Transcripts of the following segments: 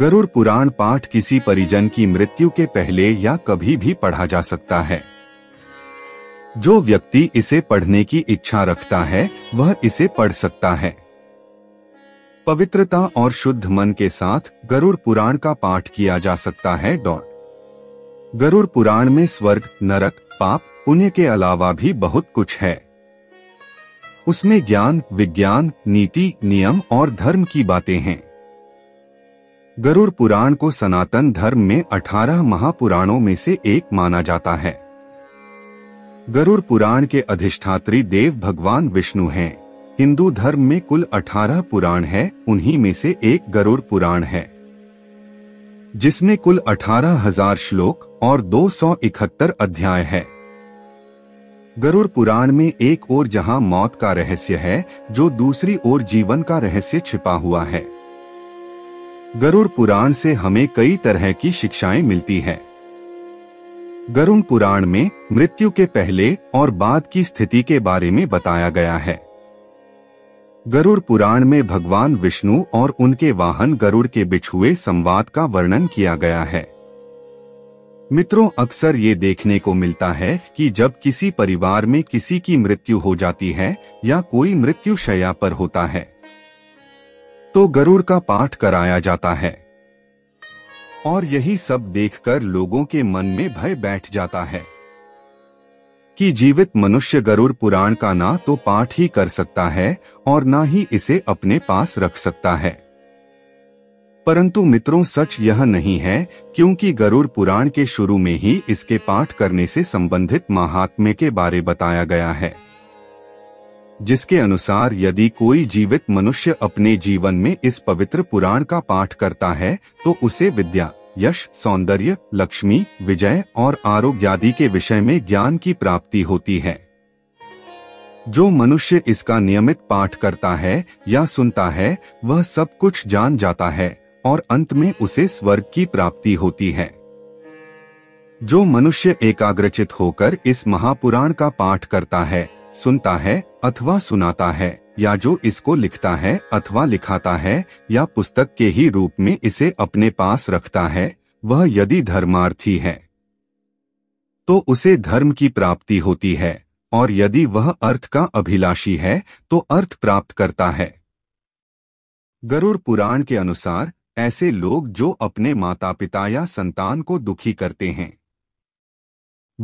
गरुड़ पुराण पाठ किसी परिजन की मृत्यु के पहले या कभी भी पढ़ा जा सकता है जो व्यक्ति इसे पढ़ने की इच्छा रखता है वह इसे पढ़ सकता है पवित्रता और शुद्ध मन के साथ गरुड़ पुराण का पाठ किया जा सकता है डॉट गरुड़ पुराण में स्वर्ग नरक पाप पुण्य के अलावा भी बहुत कुछ है उसमें ज्ञान विज्ञान नीति नियम और धर्म की बातें हैं गरुड़ पुराण को सनातन धर्म में 18 महापुराणों में से एक माना जाता है गरुड़ पुराण के अधिष्ठात्री देव भगवान विष्णु हैं। हिंदू धर्म में कुल 18 पुराण है उन्हीं में से एक गरुड़ पुराण है जिसमें कुल अठारह हजार श्लोक और इकहत्तर अध्याय है गरुड़ पुराण में एक और जहां मौत का रहस्य है जो दूसरी ओर जीवन का रहस्य छिपा हुआ है गरुड़ पुराण से हमें कई तरह की शिक्षाएं मिलती हैं। गरुड़ पुराण में मृत्यु के पहले और बाद की स्थिति के बारे में बताया गया है गरुड़ पुराण में भगवान विष्णु और उनके वाहन गरुड़ के बिछुए संवाद का वर्णन किया गया है मित्रों अक्सर ये देखने को मिलता है कि जब किसी परिवार में किसी की मृत्यु हो जाती है या कोई मृत्यु शया पर होता है तो गरुड़ का पाठ कराया जाता है और यही सब देखकर लोगों के मन में भय बैठ जाता है कि जीवित मनुष्य गरुड़ पुराण का ना तो पाठ ही कर सकता है और ना ही इसे अपने पास रख सकता है परंतु मित्रों सच यह नहीं है क्योंकि गरुड़ पुराण के शुरू में ही इसके पाठ करने से संबंधित महात्म्य के बारे बताया गया है जिसके अनुसार यदि कोई जीवित मनुष्य अपने जीवन में इस पवित्र पुराण का पाठ करता है तो उसे विद्या यश सौंदर्य लक्ष्मी विजय और आरोग्य आदि के विषय में ज्ञान की प्राप्ति होती है जो मनुष्य इसका नियमित पाठ करता है या सुनता है वह सब कुछ जान जाता है और अंत में उसे स्वर्ग की प्राप्ति होती है जो मनुष्य एकाग्रचित होकर इस महापुराण का पाठ करता है सुनता है अथवा सुनाता है या जो इसको लिखता है अथवा लिखाता है या पुस्तक के ही रूप में इसे अपने पास रखता है वह यदि धर्मार्थी है तो उसे धर्म की प्राप्ति होती है और यदि वह अर्थ का अभिलाषी है तो अर्थ प्राप्त करता है गरुड़ पुराण के अनुसार ऐसे लोग जो अपने माता पिता या संतान को दुखी करते हैं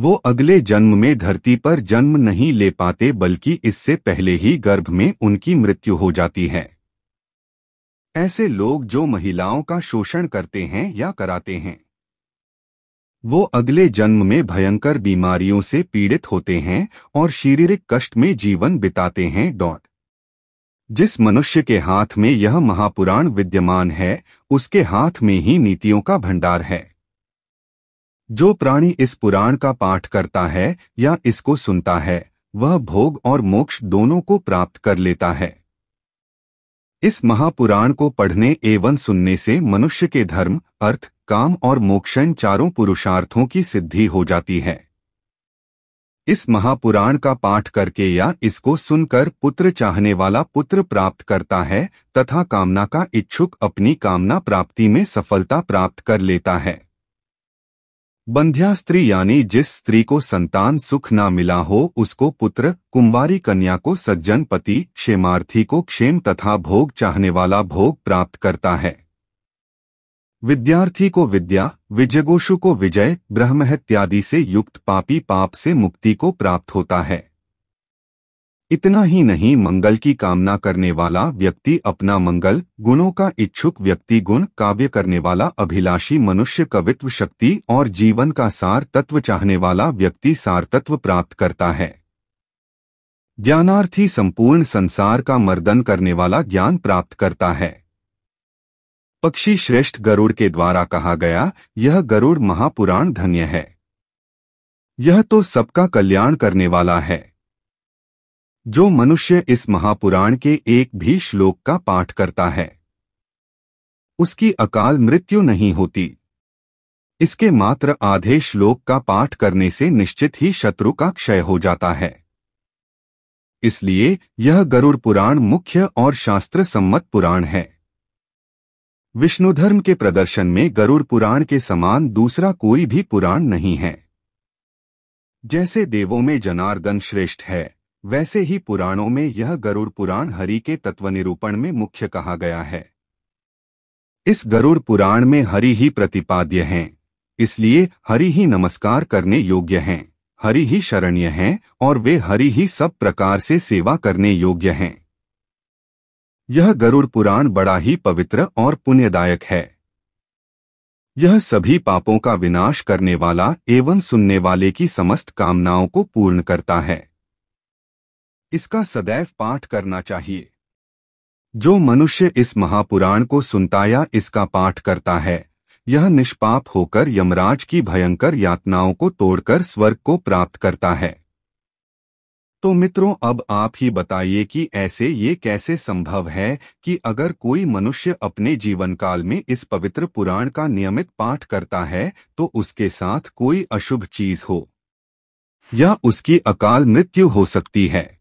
वो अगले जन्म में धरती पर जन्म नहीं ले पाते बल्कि इससे पहले ही गर्भ में उनकी मृत्यु हो जाती है ऐसे लोग जो महिलाओं का शोषण करते हैं या कराते हैं वो अगले जन्म में भयंकर बीमारियों से पीड़ित होते हैं और शारीरिक कष्ट में जीवन बिताते हैं डॉट जिस मनुष्य के हाथ में यह महापुराण विद्यमान है उसके हाथ में ही नीतियों का भंडार है जो प्राणी इस पुराण का पाठ करता है या इसको सुनता है वह भोग और मोक्ष दोनों को प्राप्त कर लेता है इस महापुराण को पढ़ने एवं सुनने से मनुष्य के धर्म अर्थ काम और मोक्षण चारों पुरुषार्थों की सिद्धि हो जाती है इस महापुराण का पाठ करके या इसको सुनकर पुत्र चाहने वाला पुत्र प्राप्त करता है तथा कामना का इच्छुक अपनी कामना प्राप्ति में सफलता प्राप्त कर लेता है बंध्या स्त्री यानी जिस स्त्री को संतान सुख ना मिला हो उसको पुत्र कुंवारी कन्या को सज्जन पति क्षेमार्थी को क्षेम तथा भोग चाहने वाला भोग प्राप्त करता है विद्यार्थी को विद्या विजयगोषु को विजय ब्रह्महत्यादि से युक्त पापी पाप से मुक्ति को प्राप्त होता है इतना ही नहीं मंगल की कामना करने वाला व्यक्ति अपना मंगल गुणों का इच्छुक व्यक्ति गुण काव्य करने वाला अभिलाषी मनुष्य कवित्व शक्ति और जीवन का सार तत्व चाहने वाला व्यक्ति सार तत्व प्राप्त करता है ज्ञानार्थी संपूर्ण संसार का मर्दन करने वाला ज्ञान प्राप्त करता है पक्षी श्रेष्ठ गरुड़ के द्वारा कहा गया यह गरुड़ महापुराण धन्य है यह तो सबका कल्याण करने वाला है जो मनुष्य इस महापुराण के एक भी श्लोक का पाठ करता है उसकी अकाल मृत्यु नहीं होती इसके मात्र आधे श्लोक का पाठ करने से निश्चित ही शत्रु का क्षय हो जाता है इसलिए यह गरुड़ पुराण मुख्य और शास्त्र सम्मत पुराण है विष्णुधर्म के प्रदर्शन में गरुड़ पुराण के समान दूसरा कोई भी पुराण नहीं है जैसे देवों में जनार्दन श्रेष्ठ है वैसे ही पुराणों में यह गरुड़ पुराण हरि के तत्व निरूपण में मुख्य कहा गया है इस गरुड़ पुराण में हरि ही प्रतिपाद्य हैं इसलिए हरि ही नमस्कार करने योग्य हैं हरि ही शरण्य हैं और वे हरि ही सब प्रकार से सेवा करने योग्य हैं यह गरुड़ पुराण बड़ा ही पवित्र और पुण्यदायक है यह सभी पापों का विनाश करने वाला एवं सुनने वाले की समस्त कामनाओं को पूर्ण करता है इसका सदैव पाठ करना चाहिए जो मनुष्य इस महापुराण को सुनता या इसका पाठ करता है यह निष्पाप होकर यमराज की भयंकर यातनाओं को तोड़कर स्वर्ग को प्राप्त करता है तो मित्रों अब आप ही बताइए कि ऐसे ये कैसे संभव है कि अगर कोई मनुष्य अपने जीवन काल में इस पवित्र पुराण का नियमित पाठ करता है तो उसके साथ कोई अशुभ चीज हो या उसकी अकाल मृत्यु हो सकती है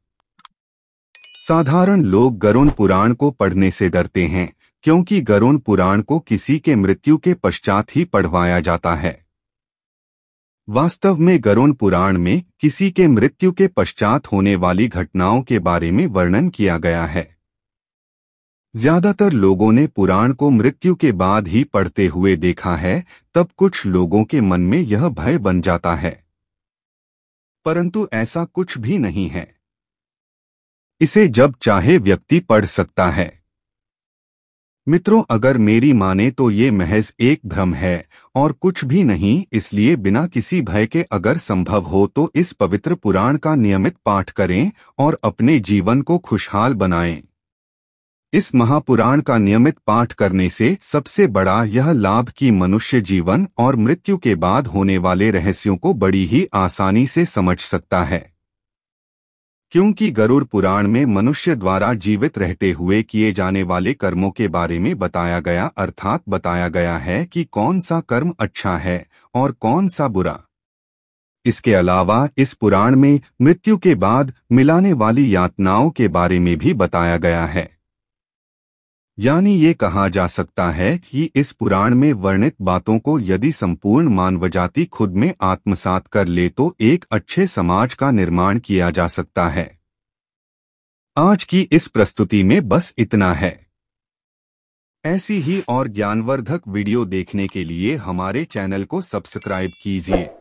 साधारण लोग गरुण पुराण को पढ़ने से डरते हैं क्योंकि गरुण पुराण को किसी के मृत्यु के पश्चात ही पढ़वाया जाता है वास्तव में गरुण पुराण में किसी के मृत्यु के पश्चात होने वाली घटनाओं के बारे में वर्णन किया गया है ज्यादातर लोगों ने पुराण को मृत्यु के बाद ही पढ़ते हुए देखा है तब कुछ लोगों के मन में यह भय बन जाता है परंतु ऐसा कुछ भी नहीं है इसे जब चाहे व्यक्ति पढ़ सकता है मित्रों अगर मेरी माने तो ये महज एक भ्रम है और कुछ भी नहीं इसलिए बिना किसी भय के अगर संभव हो तो इस पवित्र पुराण का नियमित पाठ करें और अपने जीवन को खुशहाल बनाएं। इस महापुराण का नियमित पाठ करने से सबसे बड़ा यह लाभ कि मनुष्य जीवन और मृत्यु के बाद होने वाले रहस्यों को बड़ी ही आसानी से समझ सकता है क्योंकि गरुड़ पुराण में मनुष्य द्वारा जीवित रहते हुए किए जाने वाले कर्मों के बारे में बताया गया अर्थात बताया गया है कि कौन सा कर्म अच्छा है और कौन सा बुरा इसके अलावा इस पुराण में मृत्यु के बाद मिलाने वाली यातनाओं के बारे में भी बताया गया है यानी ये कहा जा सकता है कि इस पुराण में वर्णित बातों को यदि संपूर्ण मानव जाति खुद में आत्मसात कर ले तो एक अच्छे समाज का निर्माण किया जा सकता है आज की इस प्रस्तुति में बस इतना है ऐसी ही और ज्ञानवर्धक वीडियो देखने के लिए हमारे चैनल को सब्सक्राइब कीजिए